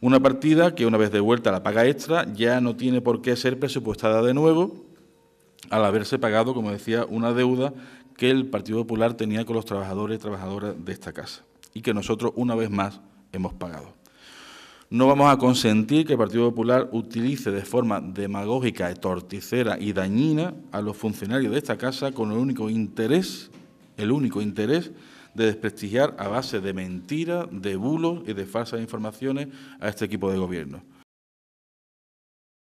Una partida que una vez de vuelta la paga extra ya no tiene por qué ser presupuestada de nuevo al haberse pagado, como decía, una deuda que el Partido Popular tenía con los trabajadores y trabajadoras de esta casa y que nosotros una vez más hemos pagado. No vamos a consentir que el Partido Popular utilice de forma demagógica, torticera y dañina a los funcionarios de esta casa con el único interés el único interés de desprestigiar a base de mentiras, de bulos y de falsas informaciones a este equipo de gobierno.